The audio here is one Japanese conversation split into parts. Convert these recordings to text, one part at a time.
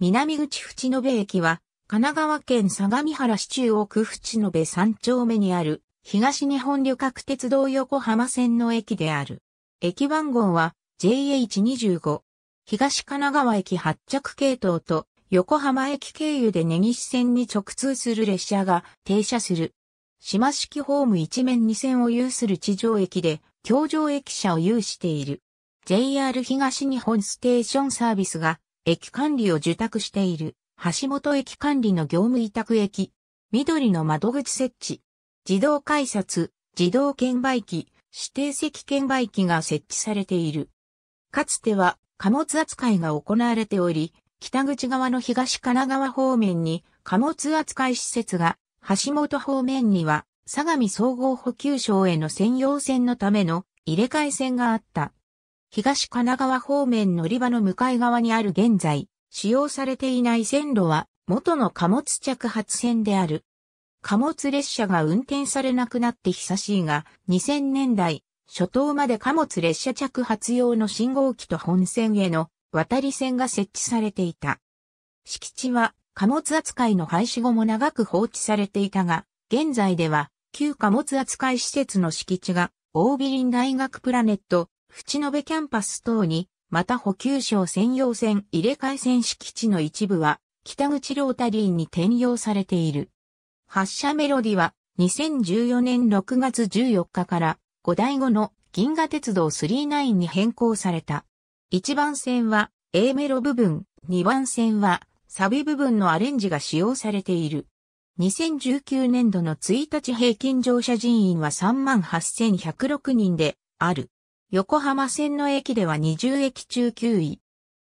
南口淵延駅は、神奈川県相模原市中央区淵延3丁目にある、東日本旅客鉄道横浜線の駅である。駅番号は JH25。東神奈川駅発着系統と横浜駅経由で根岸線に直通する列車が停車する。島式ホーム一面2線を有する地上駅で、橋上駅舎を有している。JR 東日本ステーションサービスが駅管理を受託している、橋本駅管理の業務委託駅、緑の窓口設置、自動改札、自動券売機、指定席券売機が設置されている。かつては貨物扱いが行われており、北口側の東神奈川方面に貨物扱い施設が、橋本方面には相模総合補給所への専用線のための入れ替え線があった。東神奈川方面乗り場の向かい側にある現在、使用されていない線路は元の貨物着発線である。貨物列車が運転されなくなって久しいが、2000年代、初頭まで貨物列車着発用の信号機と本線への渡り線が設置されていた。敷地は貨物扱いの廃止後も長く放置されていたが、現在では旧貨物扱い施設の敷地がオービリン大学プラネット淵延キャンパス等に、また補給省専用線入れ替え線敷地の一部は、北口ロータリーに転用されている。発車メロディは、2014年6月14日から、5代後の銀河鉄道39に変更された。1番線は A メロ部分、2番線はサビ部分のアレンジが使用されている。2019年度の1日平均乗車人員は38,106人である。横浜線の駅では20駅中9位。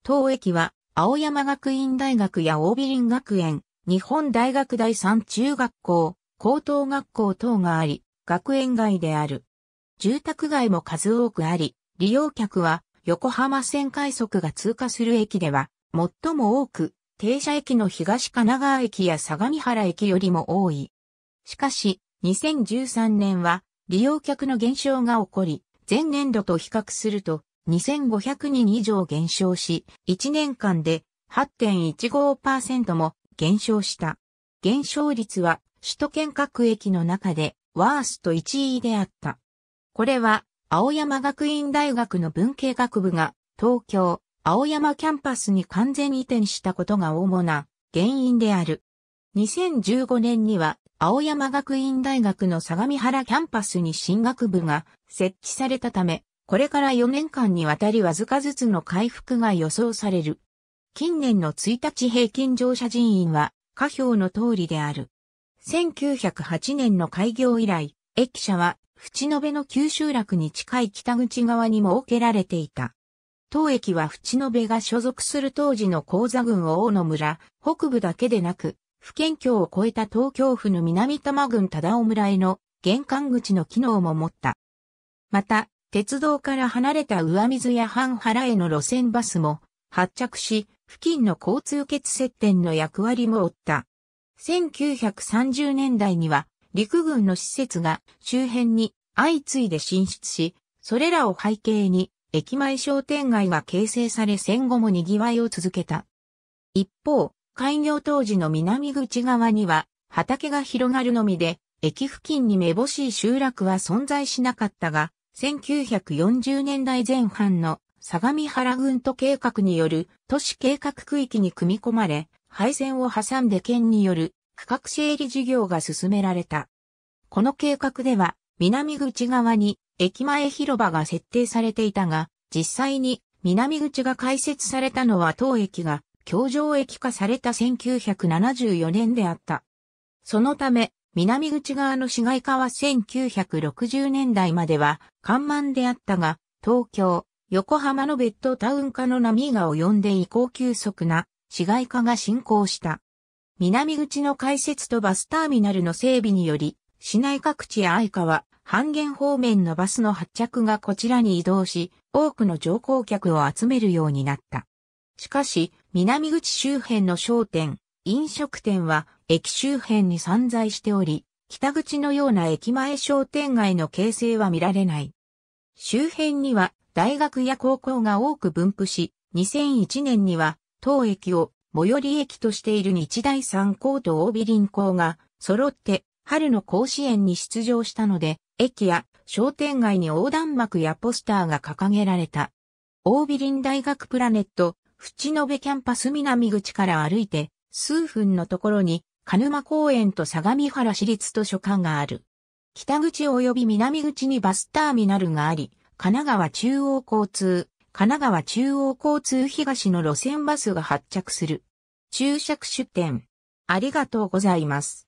当駅は、青山学院大学や大美林学園、日本大学第三中学校、高等学校等があり、学園街である。住宅街も数多くあり、利用客は横浜線快速が通過する駅では、最も多く、停車駅の東神奈川駅や相模原駅よりも多い。しかし、2013年は利用客の減少が起こり、前年度と比較すると2500人以上減少し、1年間で8.15%も減少した。減少率は首都圏各駅の中でワースト1位であった。これは青山学院大学の文系学部が東京青山キャンパスに完全移転したことが主な原因である。2015年には青山学院大学の相模原キャンパスに進学部が設置されたため、これから4年間にわたりわずかずつの回復が予想される。近年の1日平均乗車人員は、下表の通りである。1908年の開業以来、駅舎は、淵延の旧集落に近い北口側に設けられていた。当駅は淵延が所属する当時の高座郡大野村、北部だけでなく、府県境を越えた東京府の南多摩郡忠尾村への玄関口の機能も持った。また、鉄道から離れた上水や半原への路線バスも発着し、付近の交通結接点の役割も負った。1930年代には陸軍の施設が周辺に相次いで進出し、それらを背景に駅前商店街が形成され戦後も賑わいを続けた。一方、開業当時の南口側には畑が広がるのみで、駅付近にめぼしい集落は存在しなかったが、1940年代前半の相模原軍都計画による都市計画区域に組み込まれ、廃線を挟んで県による区画整理事業が進められた。この計画では南口側に駅前広場が設定されていたが、実際に南口が開設されたのは当駅が京城駅化された1974年であった。そのため、南口側の市街化は1960年代までは、緩慢であったが、東京、横浜のベッドタウン化の波が及んで以降急速な市街化が進行した。南口の開設とバスターミナルの整備により、市内各地や愛川、半減方面のバスの発着がこちらに移動し、多くの乗降客を集めるようになった。しかし、南口周辺の商店、飲食店は駅周辺に散在しており、北口のような駅前商店街の形成は見られない。周辺には大学や高校が多く分布し、2001年には当駅を最寄り駅としている日大三高と大美林校が揃って春の甲子園に出場したので、駅や商店街に横断幕やポスターが掲げられた。大美林大学プラネット、淵延キャンパス南口から歩いて数分のところに鹿沼公園と相模原市立図書館がある。北口及び南口にバスターミナルがあり、神奈川中央交通、神奈川中央交通東の路線バスが発着する。注釈出店。ありがとうございます。